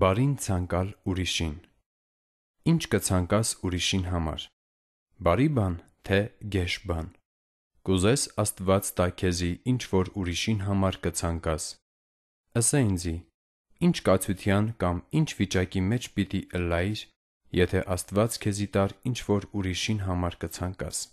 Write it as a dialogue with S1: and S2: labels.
S1: Բարին ցանկալ ուրիշին։ Ինչ
S2: կցանկաս ուրիշին համար։ Բարի բան, թե գեշ բան։ Կուզես Աստված տա քեզի ինչ որ ուրիշին համար կցանկաս։ Ասա ինձի, ինչ կացության կամ ինչ վիճակի մեջ պիտի ըլլայիր, եթե Աստված քեզի տար ինչ որ ուրիշին համար կցանկաս։